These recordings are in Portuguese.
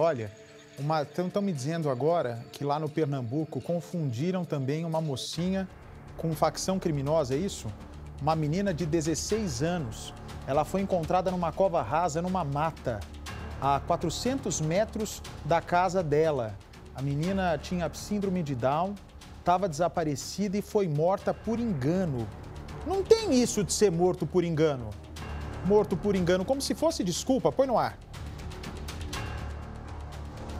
Olha, estão me dizendo agora que lá no Pernambuco confundiram também uma mocinha com facção criminosa, é isso? Uma menina de 16 anos. Ela foi encontrada numa cova rasa, numa mata, a 400 metros da casa dela. A menina tinha síndrome de Down, estava desaparecida e foi morta por engano. Não tem isso de ser morto por engano. Morto por engano, como se fosse desculpa, põe no ar.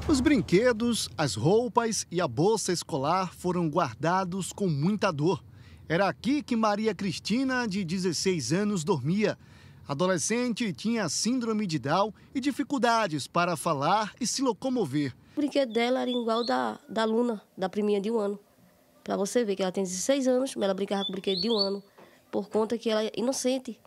Os brinquedos, as roupas e a bolsa escolar foram guardados com muita dor. Era aqui que Maria Cristina, de 16 anos, dormia. Adolescente, tinha síndrome de Down e dificuldades para falar e se locomover. O brinquedo dela era igual da, da Luna, da priminha de um ano. Para você ver que ela tem 16 anos, mas ela brincava com o brinquedo de um ano, por conta que ela é inocente.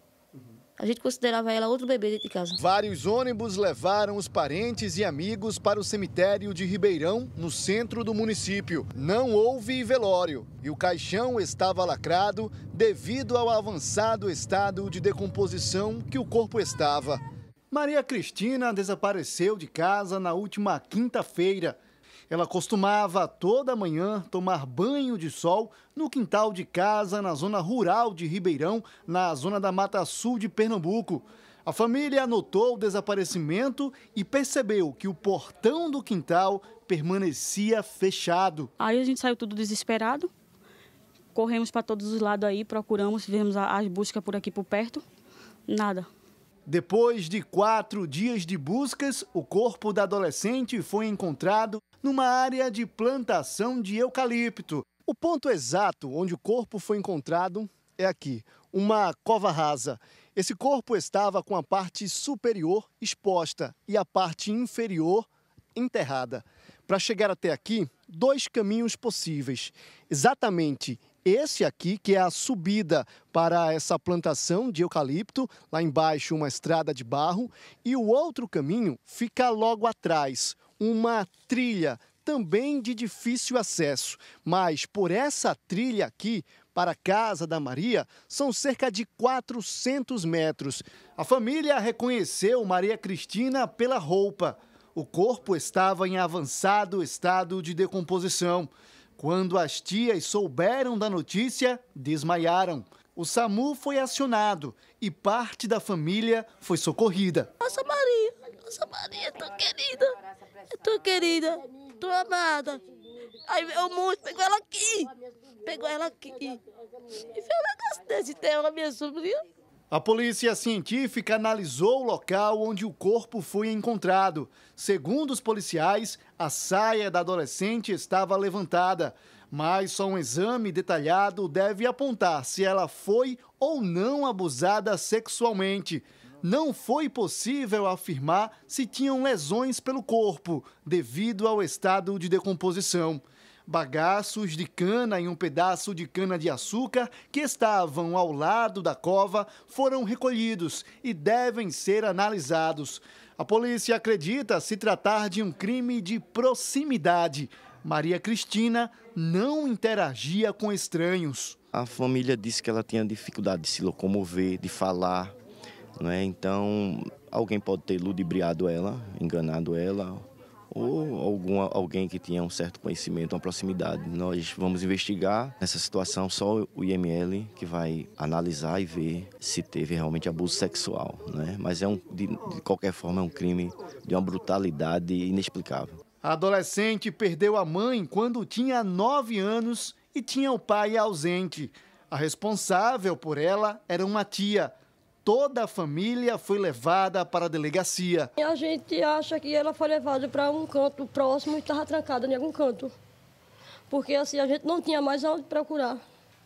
A gente considerava ela outro bebê dentro de casa. Vários ônibus levaram os parentes e amigos para o cemitério de Ribeirão, no centro do município. Não houve velório e o caixão estava lacrado devido ao avançado estado de decomposição que o corpo estava. Maria Cristina desapareceu de casa na última quinta-feira. Ela costumava toda manhã tomar banho de sol no quintal de casa na zona rural de Ribeirão, na zona da Mata Sul de Pernambuco. A família anotou o desaparecimento e percebeu que o portão do quintal permanecia fechado. Aí a gente saiu tudo desesperado, corremos para todos os lados aí, procuramos, fizemos as buscas por aqui por perto, nada. Depois de quatro dias de buscas, o corpo da adolescente foi encontrado numa área de plantação de eucalipto. O ponto exato onde o corpo foi encontrado é aqui, uma cova rasa. Esse corpo estava com a parte superior exposta e a parte inferior enterrada. Para chegar até aqui, dois caminhos possíveis. Exatamente esse aqui, que é a subida para essa plantação de eucalipto, lá embaixo uma estrada de barro, e o outro caminho fica logo atrás, uma trilha também de difícil acesso, mas por essa trilha aqui, para a Casa da Maria, são cerca de 400 metros. A família reconheceu Maria Cristina pela roupa. O corpo estava em avançado estado de decomposição. Quando as tias souberam da notícia, desmaiaram. O SAMU foi acionado e parte da família foi socorrida. Nossa Maria, nossa marita, querida. Tua querida, tua amada. Aí o monstro pegou ela aqui. Pegou ela aqui. E foi um negócio desse dela, minha sobrinha. A polícia científica analisou o local onde o corpo foi encontrado. Segundo os policiais, a saia da adolescente estava levantada, mas só um exame detalhado deve apontar se ela foi ou não abusada sexualmente não foi possível afirmar se tinham lesões pelo corpo devido ao estado de decomposição. Bagaços de cana e um pedaço de cana-de-açúcar que estavam ao lado da cova foram recolhidos e devem ser analisados. A polícia acredita se tratar de um crime de proximidade. Maria Cristina não interagia com estranhos. A família disse que ela tinha dificuldade de se locomover, de falar, né? Então, alguém pode ter ludibriado ela, enganado ela, ou alguma, alguém que tinha um certo conhecimento, uma proximidade. Nós vamos investigar nessa situação só o IML que vai analisar e ver se teve realmente abuso sexual, né? Mas é um de, de qualquer forma é um crime de uma brutalidade inexplicável. A adolescente perdeu a mãe quando tinha 9 anos e tinha o pai ausente. A responsável por ela era uma tia toda a família foi levada para a delegacia. E a gente acha que ela foi levada para um canto próximo e estava trancada em algum canto. Porque assim a gente não tinha mais onde procurar.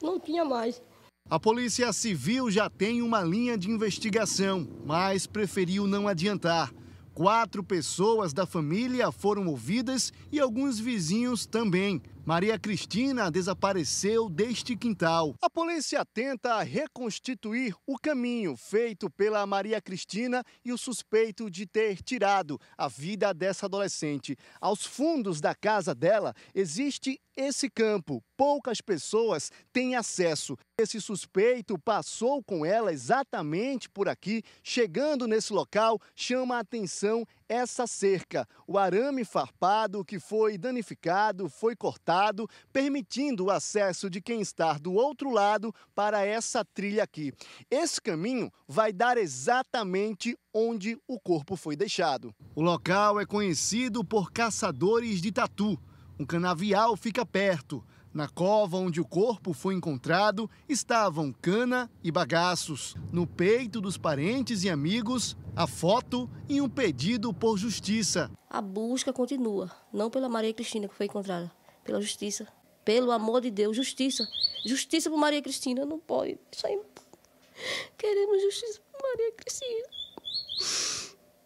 Não tinha mais. A Polícia Civil já tem uma linha de investigação, mas preferiu não adiantar. Quatro pessoas da família foram ouvidas e alguns vizinhos também. Maria Cristina desapareceu deste quintal. A polícia tenta reconstituir o caminho feito pela Maria Cristina e o suspeito de ter tirado a vida dessa adolescente. Aos fundos da casa dela existe esse campo. Poucas pessoas têm acesso. Esse suspeito passou com ela exatamente por aqui, chegando nesse local, chama a atenção essa cerca. O arame farpado que foi danificado foi cortado, permitindo o acesso de quem está do outro lado para essa trilha aqui. Esse caminho vai dar exatamente onde o corpo foi deixado. O local é conhecido por caçadores de tatu. Um canavial fica perto. Na cova onde o corpo foi encontrado estavam cana e bagaços. No peito dos parentes e amigos, a foto e um pedido por justiça. A busca continua, não pela Maria Cristina que foi encontrada, pela justiça. Pelo amor de Deus, justiça. Justiça por Maria Cristina, não pode. Queremos justiça por Maria Cristina.